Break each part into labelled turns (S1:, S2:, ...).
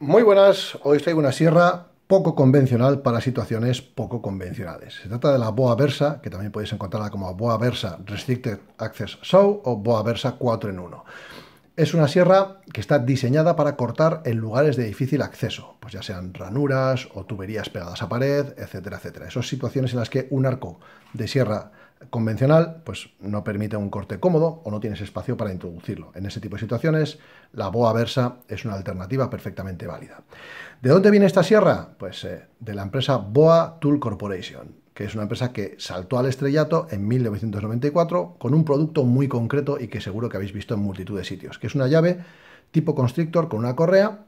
S1: Muy buenas, hoy traigo una sierra poco convencional para situaciones poco convencionales. Se trata de la Boa Versa, que también podéis encontrarla como Boa Versa Restricted Access Show o Boa Versa 4 en 1. Es una sierra que está diseñada para cortar en lugares de difícil acceso, pues ya sean ranuras o tuberías pegadas a pared, etcétera, etcétera. son situaciones en las que un arco de sierra convencional pues no permite un corte cómodo o no tienes espacio para introducirlo. En ese tipo de situaciones la boa versa es una alternativa perfectamente válida. ¿De dónde viene esta sierra? Pues eh, de la empresa Boa Tool Corporation que es una empresa que saltó al estrellato en 1994 con un producto muy concreto y que seguro que habéis visto en multitud de sitios, que es una llave tipo constrictor con una correa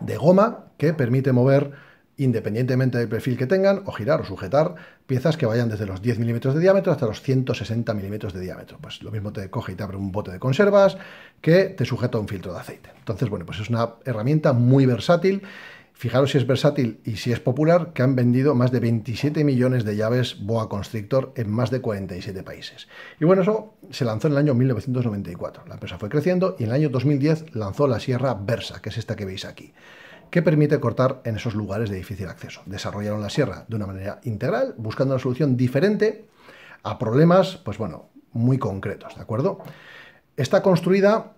S1: de goma que permite mover independientemente del perfil que tengan, o girar o sujetar piezas que vayan desde los 10 milímetros de diámetro hasta los 160 milímetros de diámetro. Pues lo mismo te coge y te abre un bote de conservas que te sujeta un filtro de aceite. Entonces, bueno, pues es una herramienta muy versátil Fijaros si es versátil y si es popular, que han vendido más de 27 millones de llaves Boa Constrictor en más de 47 países. Y bueno, eso se lanzó en el año 1994. La empresa fue creciendo y en el año 2010 lanzó la Sierra Versa, que es esta que veis aquí, que permite cortar en esos lugares de difícil acceso. Desarrollaron la Sierra de una manera integral, buscando una solución diferente a problemas, pues bueno, muy concretos, ¿de acuerdo? Está construida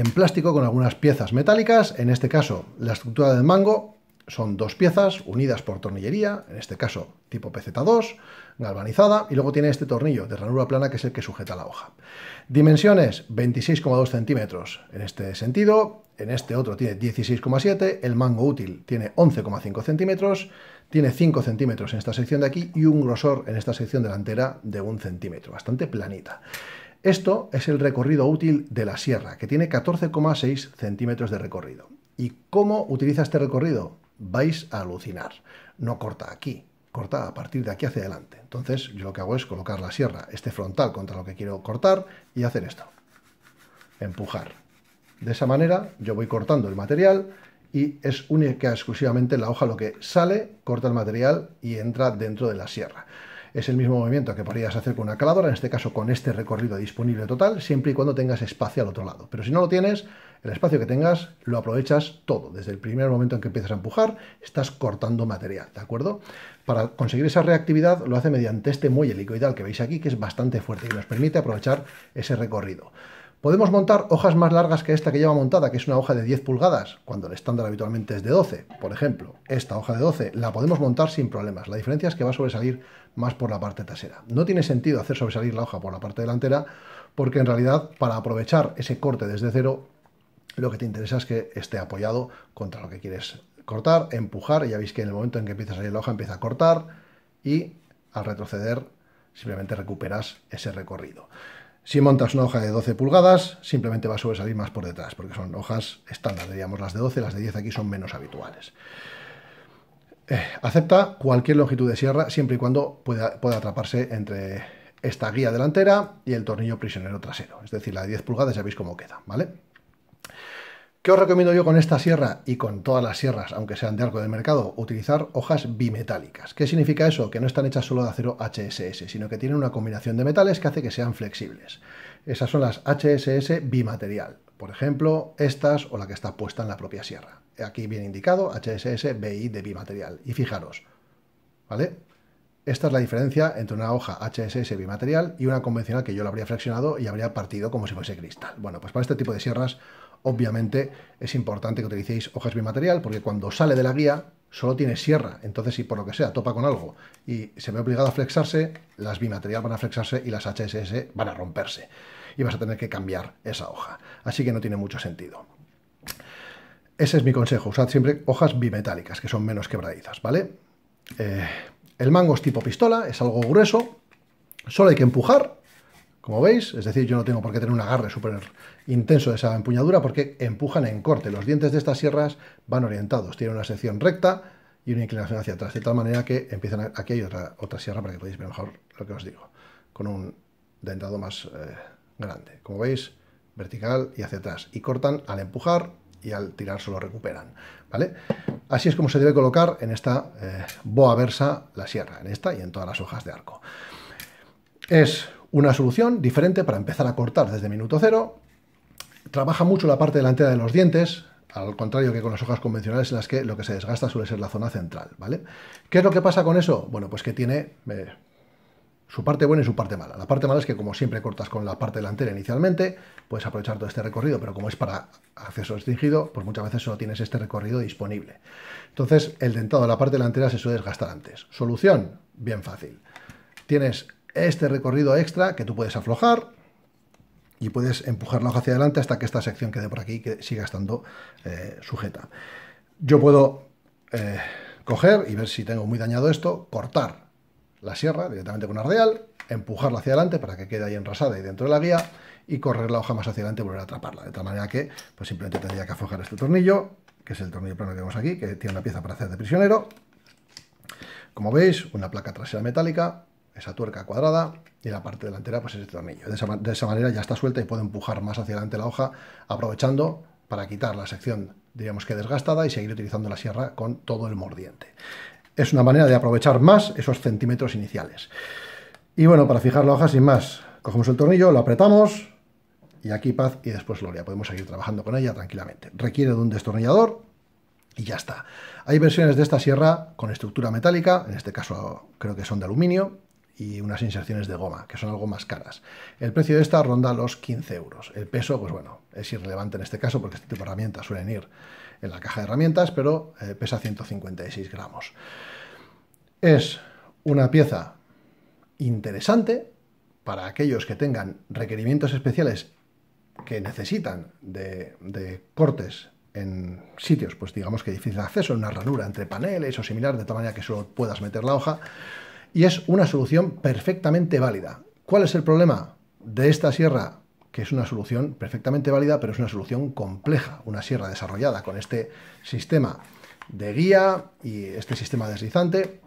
S1: en plástico con algunas piezas metálicas, en este caso la estructura del mango son dos piezas unidas por tornillería, en este caso tipo PZ2, galvanizada, y luego tiene este tornillo de ranura plana que es el que sujeta la hoja. Dimensiones 26,2 centímetros en este sentido, en este otro tiene 16,7, el mango útil tiene 11,5 centímetros, tiene 5 centímetros en esta sección de aquí y un grosor en esta sección delantera de un centímetro, bastante planita. Esto es el recorrido útil de la sierra, que tiene 14,6 centímetros de recorrido. ¿Y cómo utiliza este recorrido? Vais a alucinar. No corta aquí, corta a partir de aquí hacia adelante. Entonces yo lo que hago es colocar la sierra, este frontal contra lo que quiero cortar y hacer esto. Empujar. De esa manera yo voy cortando el material y es única exclusivamente la hoja lo que sale, corta el material y entra dentro de la sierra. Es el mismo movimiento que podrías hacer con una caladora, en este caso con este recorrido disponible total, siempre y cuando tengas espacio al otro lado. Pero si no lo tienes, el espacio que tengas lo aprovechas todo. Desde el primer momento en que empiezas a empujar, estás cortando material, ¿de acuerdo? Para conseguir esa reactividad lo hace mediante este muelle helicoidal que veis aquí, que es bastante fuerte y nos permite aprovechar ese recorrido. Podemos montar hojas más largas que esta que lleva montada, que es una hoja de 10 pulgadas, cuando el estándar habitualmente es de 12. Por ejemplo, esta hoja de 12 la podemos montar sin problemas. La diferencia es que va a sobresalir más por la parte trasera. No tiene sentido hacer sobresalir la hoja por la parte delantera porque en realidad para aprovechar ese corte desde cero lo que te interesa es que esté apoyado contra lo que quieres cortar, empujar, y ya veis que en el momento en que empieza a salir la hoja empieza a cortar y al retroceder simplemente recuperas ese recorrido. Si montas una hoja de 12 pulgadas, simplemente va a sobresalir más por detrás, porque son hojas estándar, diríamos las de 12, las de 10 aquí son menos habituales. Eh, acepta cualquier longitud de sierra siempre y cuando pueda, atraparse entre esta guía delantera y el tornillo prisionero trasero, es decir, la de 10 pulgadas ya veis cómo queda, ¿vale? ¿Qué os recomiendo yo con esta sierra y con todas las sierras, aunque sean de arco del mercado? Utilizar hojas bimetálicas. ¿Qué significa eso? Que no están hechas solo de acero HSS, sino que tienen una combinación de metales que hace que sean flexibles. Esas son las HSS bimaterial. Por ejemplo, estas o la que está puesta en la propia sierra. Aquí viene indicado HSS BI de bimaterial. Y fijaros, ¿vale? Esta es la diferencia entre una hoja HSS bimaterial y una convencional que yo la habría flexionado y habría partido como si fuese cristal. Bueno, pues para este tipo de sierras, obviamente, es importante que utilicéis hojas bimaterial porque cuando sale de la guía solo tiene sierra. Entonces, si por lo que sea topa con algo y se ve obligado a flexarse, las bimaterial van a flexarse y las HSS van a romperse y vas a tener que cambiar esa hoja. Así que no tiene mucho sentido. Ese es mi consejo, usad siempre hojas bimetálicas, que son menos quebradizas, ¿vale? Eh, el mango es tipo pistola, es algo grueso, solo hay que empujar, como veis, es decir, yo no tengo por qué tener un agarre súper intenso de esa empuñadura porque empujan en corte. Los dientes de estas sierras van orientados, tienen una sección recta y una inclinación hacia atrás, de tal manera que empiezan aquí hay otra, otra sierra para que podáis ver mejor lo que os digo, con un dentado más... Eh, grande. Como veis, vertical y hacia atrás. Y cortan al empujar y al tirar lo recuperan. ¿vale? Así es como se debe colocar en esta eh, boa versa la sierra, en esta y en todas las hojas de arco. Es una solución diferente para empezar a cortar desde minuto cero. Trabaja mucho la parte delantera de los dientes, al contrario que con las hojas convencionales en las que lo que se desgasta suele ser la zona central, ¿vale? ¿Qué es lo que pasa con eso? Bueno, pues que tiene eh, su parte buena y su parte mala. La parte mala es que como siempre cortas con la parte delantera inicialmente, puedes aprovechar todo este recorrido, pero como es para acceso restringido, pues muchas veces solo tienes este recorrido disponible. Entonces el dentado de la parte delantera se suele desgastar antes. Solución, bien fácil. Tienes este recorrido extra que tú puedes aflojar y puedes empujar la hoja hacia adelante hasta que esta sección quede por aquí que siga estando eh, sujeta. Yo puedo eh, coger y ver si tengo muy dañado esto, cortar la sierra directamente con ardeal, empujarla hacia adelante para que quede ahí enrasada y dentro de la guía y correr la hoja más hacia adelante y volver a atraparla. De tal manera que pues simplemente tendría que aflojar este tornillo, que es el tornillo plano que vemos aquí, que tiene una pieza para hacer de prisionero. Como veis, una placa trasera metálica, esa tuerca cuadrada y la parte delantera pues es este tornillo. De esa, de esa manera ya está suelta y puedo empujar más hacia adelante la hoja aprovechando para quitar la sección diríamos que desgastada y seguir utilizando la sierra con todo el mordiente es una manera de aprovechar más esos centímetros iniciales. Y bueno, para fijar la hoja, sin más, cogemos el tornillo, lo apretamos y aquí paz y después gloria. Podemos seguir trabajando con ella tranquilamente. Requiere de un destornillador y ya está. Hay versiones de esta sierra con estructura metálica, en este caso creo que son de aluminio, y unas inserciones de goma, que son algo más caras. El precio de esta ronda los 15 euros. El peso, pues bueno, es irrelevante en este caso porque este tipo de herramientas suelen ir en la caja de herramientas, pero eh, pesa 156 gramos. Es una pieza interesante para aquellos que tengan requerimientos especiales que necesitan de, cortes en sitios, pues digamos que difícil de acceso, en una ranura entre paneles o similar, de tal manera que solo puedas meter la hoja y es una solución perfectamente válida. ¿Cuál es el problema de esta sierra? Que es una solución perfectamente válida, pero es una solución compleja, una sierra desarrollada con este sistema de guía y este sistema deslizante.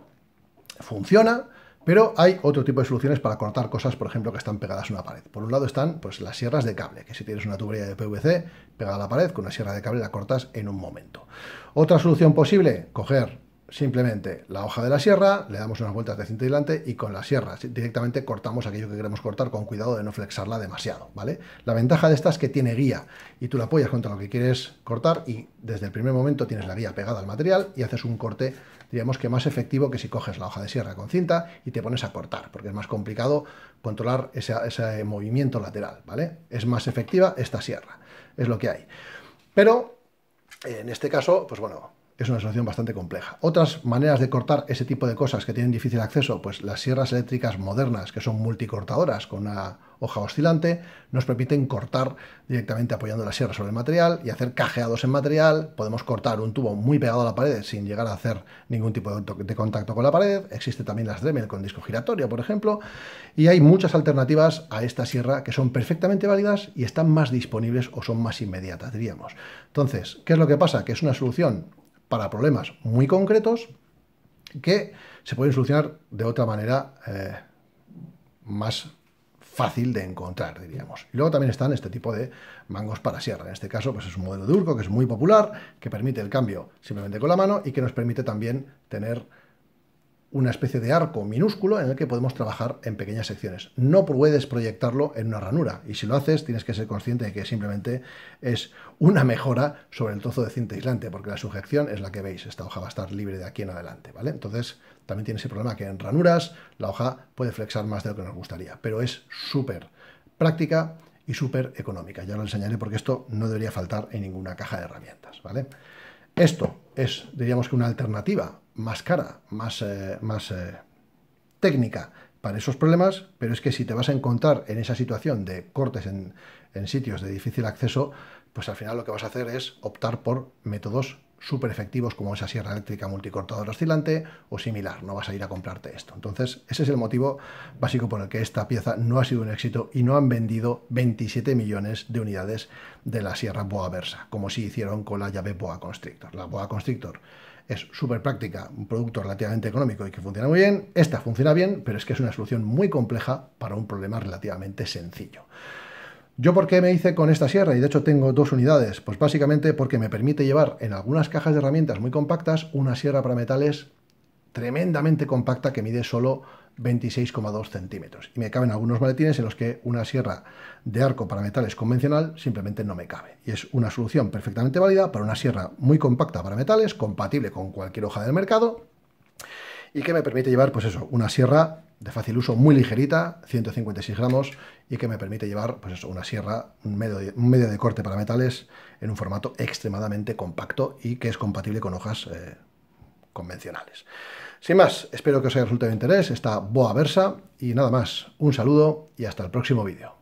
S1: Funciona, pero hay otro tipo de soluciones para cortar cosas, por ejemplo, que están pegadas a una pared. Por un lado están pues, las sierras de cable, que si tienes una tubería de PVC pegada a la pared, con una sierra de cable la cortas en un momento. Otra solución posible, coger simplemente la hoja de la sierra, le damos unas vueltas de cinta delante y con la sierra directamente cortamos aquello que queremos cortar con cuidado de no flexarla demasiado, ¿vale? La ventaja de esta es que tiene guía y tú la apoyas contra lo que quieres cortar y desde el primer momento tienes la guía pegada al material y haces un corte, digamos que más efectivo que si coges la hoja de sierra con cinta y te pones a cortar, porque es más complicado controlar ese, ese movimiento lateral, ¿vale? Es más efectiva esta sierra, es lo que hay. Pero en este caso, pues bueno, es una solución bastante compleja. Otras maneras de cortar ese tipo de cosas que tienen difícil acceso, pues las sierras eléctricas modernas, que son multicortadoras con una hoja oscilante, nos permiten cortar directamente apoyando la sierra sobre el material y hacer cajeados en material. Podemos cortar un tubo muy pegado a la pared sin llegar a hacer ningún tipo de contacto con la pared. Existe también las Dremel con disco giratorio, por ejemplo. Y hay muchas alternativas a esta sierra que son perfectamente válidas y están más disponibles o son más inmediatas, diríamos. Entonces, ¿qué es lo que pasa? Que es una solución para problemas muy concretos que se pueden solucionar de otra manera eh, más fácil de encontrar, diríamos. Y luego también están este tipo de mangos para sierra. En este caso, pues es un modelo de urco que es muy popular, que permite el cambio simplemente con la mano y que nos permite también tener una especie de arco minúsculo en el que podemos trabajar en pequeñas secciones. No puedes proyectarlo en una ranura y si lo haces tienes que ser consciente de que simplemente es una mejora sobre el trozo de cinta aislante porque la sujeción es la que veis, esta hoja va a estar libre de aquí en adelante, ¿vale? Entonces también tiene ese problema que en ranuras la hoja puede flexar más de lo que nos gustaría, pero es súper práctica y súper económica. Ya lo enseñaré porque esto no debería faltar en ninguna caja de herramientas, ¿vale? Esto es, diríamos que una alternativa más cara, más, eh, más eh, técnica para esos problemas, pero es que si te vas a encontrar en esa situación de cortes en, en sitios de difícil acceso, pues al final lo que vas a hacer es optar por métodos súper efectivos como esa sierra eléctrica multicortador oscilante o similar, no vas a ir a comprarte esto. Entonces, ese es el motivo básico por el que esta pieza no ha sido un éxito y no han vendido 27 millones de unidades de la sierra boa versa, como si hicieron con la llave boa constrictor. La boa constrictor es súper práctica, un producto relativamente económico y que funciona muy bien. Esta funciona bien, pero es que es una solución muy compleja para un problema relativamente sencillo. ¿Yo por qué me hice con esta sierra? Y de hecho tengo dos unidades. Pues básicamente porque me permite llevar en algunas cajas de herramientas muy compactas una sierra para metales tremendamente compacta que mide solo 26,2 centímetros. Y me caben algunos maletines en los que una sierra de arco para metales convencional simplemente no me cabe. Y es una solución perfectamente válida para una sierra muy compacta para metales, compatible con cualquier hoja del mercado y que me permite llevar, pues eso, una sierra de fácil uso, muy ligerita, 156 gramos, y que me permite llevar, pues eso, una sierra, un medio, de, medio de corte para metales en un formato extremadamente compacto y que es compatible con hojas eh, convencionales. Sin más, espero que os haya resultado de interés esta boa versa, y nada más, un saludo y hasta el próximo vídeo.